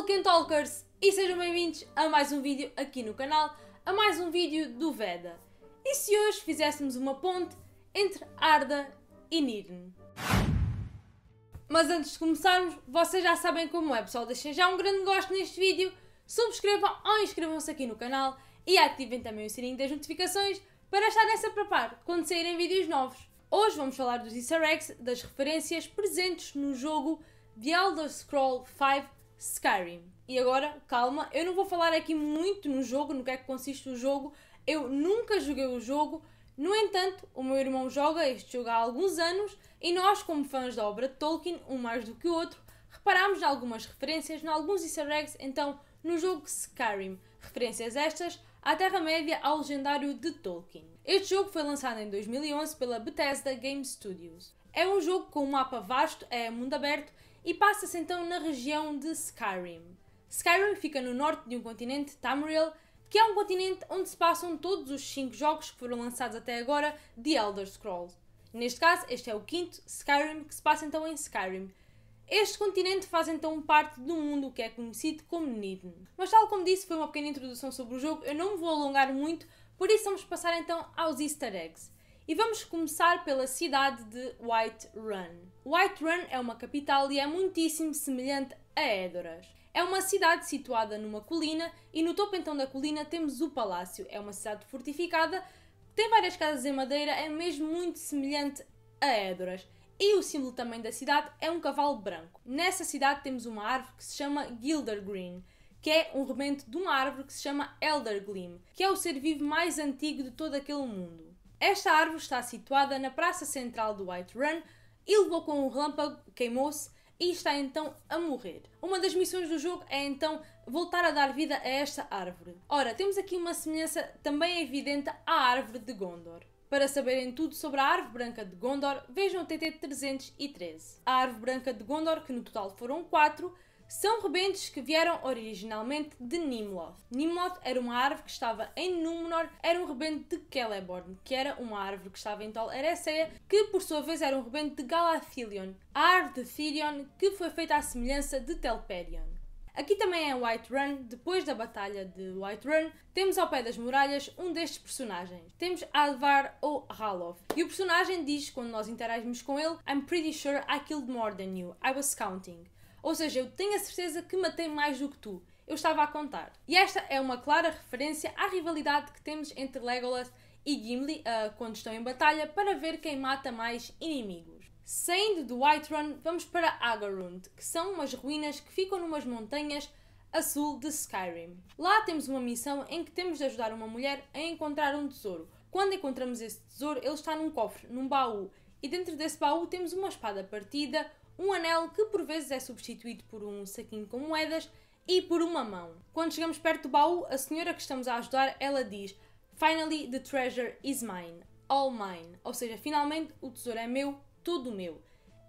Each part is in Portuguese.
Silken Talkers e sejam bem-vindos a mais um vídeo aqui no canal, a mais um vídeo do Veda. E se hoje fizéssemos uma ponte entre Arda e Nirn? Mas antes de começarmos, vocês já sabem como é pessoal, deixem já um grande gosto neste vídeo, subscrevam ou inscrevam-se aqui no canal e ativem também o sininho das notificações para estarem sempre a par quando saírem vídeos novos. Hoje vamos falar dos easter eggs, das referências presentes no jogo The Elder Scrolls V Skyrim. E agora, calma, eu não vou falar aqui muito no jogo, no que é que consiste o jogo. Eu nunca joguei o jogo. No entanto, o meu irmão joga este jogo há alguns anos e nós, como fãs da obra de Tolkien, um mais do que o outro, reparámos em algumas referências, em alguns easter eggs, então, no jogo Skyrim. Referências estas à Terra-média ao legendário de Tolkien. Este jogo foi lançado em 2011 pela Bethesda Game Studios. É um jogo com um mapa vasto, é mundo aberto e passa-se então na região de Skyrim. Skyrim fica no norte de um continente, Tamriel, que é um continente onde se passam todos os 5 jogos que foram lançados até agora de Elder Scrolls. Neste caso, este é o quinto, Skyrim, que se passa então em Skyrim. Este continente faz então parte do mundo que é conhecido como Nidden. Mas tal como disse, foi uma pequena introdução sobre o jogo, eu não me vou alongar muito, por isso vamos passar então aos easter eggs. E vamos começar pela cidade de Whiterun. Whiterun é uma capital e é muitíssimo semelhante a Edoras. É uma cidade situada numa colina e no topo então da colina temos o palácio. É uma cidade fortificada, tem várias casas em madeira, é mesmo muito semelhante a Edoras. E o símbolo também da cidade é um cavalo branco. Nessa cidade temos uma árvore que se chama Gilder Green, que é um rebento de uma árvore que se chama Elder Gleam, que é o ser vivo mais antigo de todo aquele mundo. Esta árvore está situada na praça central do Whiterun e levou com um relâmpago, queimou-se e está então a morrer. Uma das missões do jogo é então voltar a dar vida a esta árvore. Ora, temos aqui uma semelhança também evidente à árvore de Gondor. Para saberem tudo sobre a Árvore Branca de Gondor, vejam o TT 313. A Árvore Branca de Gondor, que no total foram 4, são rebentos que vieram originalmente de Nimloth. Nimloth era uma árvore que estava em Númenor, era um rebento de Celeborn, que era uma árvore que estava em Tol Eressëa, que por sua vez era um rebento de Galathilion, a árvore de Thirion que foi feita à semelhança de Telperion. Aqui também é Whiterun, depois da batalha de Whiterun, temos ao pé das muralhas um destes personagens. Temos Alvar ou Ralof. E o personagem diz, quando nós interagimos com ele, I'm pretty sure I killed more than you. I was counting. Ou seja, eu tenho a certeza que matei mais do que tu. Eu estava a contar. E esta é uma clara referência à rivalidade que temos entre Legolas e Gimli uh, quando estão em batalha para ver quem mata mais inimigos. Saindo do Whiterun, vamos para Agarund, que são umas ruínas que ficam numas montanhas a sul de Skyrim. Lá temos uma missão em que temos de ajudar uma mulher a encontrar um tesouro. Quando encontramos esse tesouro, ele está num cofre, num baú, e dentro desse baú temos uma espada partida, um anel que por vezes é substituído por um saquinho com moedas e por uma mão. Quando chegamos perto do baú, a senhora que estamos a ajudar, ela diz: "Finally the treasure is mine, all mine", ou seja, finalmente o tesouro é meu, tudo meu.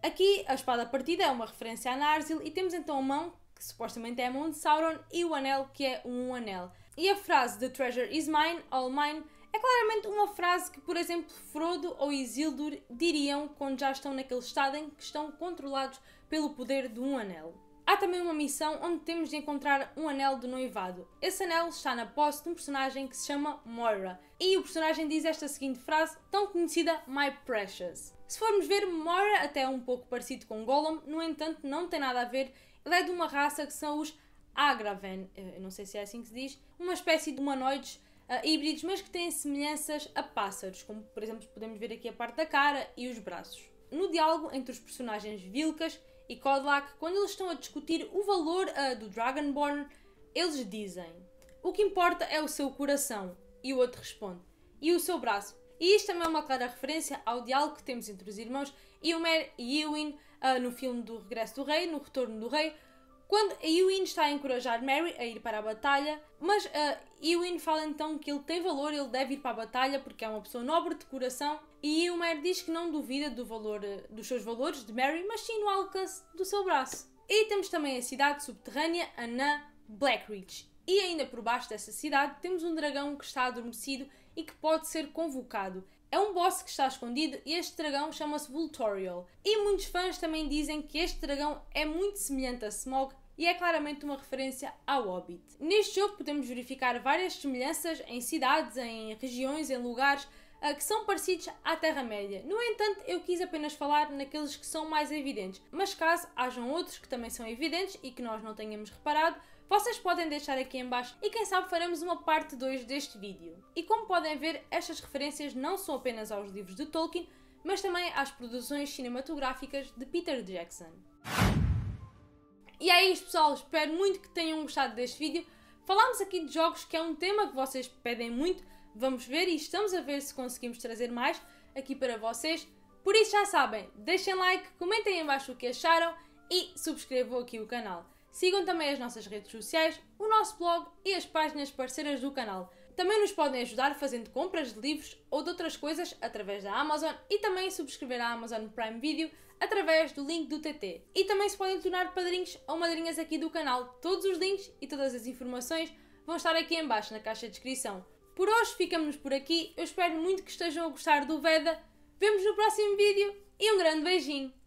Aqui a espada partida é uma referência a Narsil e temos então a mão que supostamente é a mão de Sauron e o anel que é um anel. E a frase "The treasure is mine, all mine" É claramente uma frase que, por exemplo, Frodo ou Isildur diriam quando já estão naquele estado em que estão controlados pelo poder de um anel. Há também uma missão onde temos de encontrar um anel de noivado. Esse anel está na posse de um personagem que se chama Moira, e o personagem diz esta seguinte frase, tão conhecida My Precious. Se formos ver, Moira até é um pouco parecido com Gollum, no entanto não tem nada a ver, ele é de uma raça que são os Agraven, eh, não sei se é assim que se diz, uma espécie de humanoides uh, híbridos, mas que têm semelhanças a pássaros, como por exemplo podemos ver aqui a parte da cara e os braços. No diálogo entre os personagens Vilkas e Kodlak, quando eles estão a discutir o valor uh, do Dragonborn, eles dizem: O que importa é o seu coração. E o outro responde: E o seu braço. E isto também é uma clara referência ao diálogo que temos entre os irmãos Ilmer e Eowyn uh, no filme do Regresso do Rei, no Retorno do Rei, quando Eowyn está a encorajar Mary a ir para a batalha, mas uh, Eowyn fala então que ele tem valor, ele deve ir para a batalha porque é uma pessoa nobre de coração e Eomer diz que não duvida do valor, ah, dos seus valores de Mary, mas sim no alcance do seu braço. E temos também a cidade subterrânea Anã Blackreach. E ainda por baixo dessa cidade temos um dragão que está adormecido e que pode ser convocado. É um boss que está escondido e este dragão chama-se Vultorial. E muitos fãs também dizem que este dragão é muito semelhante a Smog e é claramente uma referência ao Hobbit. Neste jogo podemos verificar várias semelhanças em cidades, em regiões, em lugares eh, que são parecidos à Terra-média. No entanto, eu quis apenas falar naqueles que são mais evidentes, mas caso hajam outros que também são evidentes e que nós não tenhamos reparado, vocês podem deixar aqui embaixo e quem sabe faremos uma parte 2 deste vídeo. E como podem ver, estas referências não são apenas aos livros de Tolkien, mas também às produções cinematográficas de Peter Jackson. E é isto pessoal, espero muito que tenham gostado deste vídeo. Falámos aqui de jogos que é um tema que vocês pedem muito, vamos ver e estamos a ver se conseguimos trazer mais aqui para vocês. Por isso já sabem, deixem like, comentem em baixo o que acharam e subscrevam aqui o canal. Sigam também as nossas redes sociais, o nosso blog e as páginas parceiras do canal. Também nos podem ajudar fazendo compras de livros ou de outras coisas através da Amazon e também subscrever a Amazon Prime Video através do link do TT. E também se podem tornar padrinhos ou madrinhas aqui do canal. Todos os links e todas as informações vão estar aqui embaixo na caixa de descrição. Por hoje ficamos por aqui, eu espero muito que estejam a gostar do Veda. Vemos no próximo vídeo e um grande beijinho!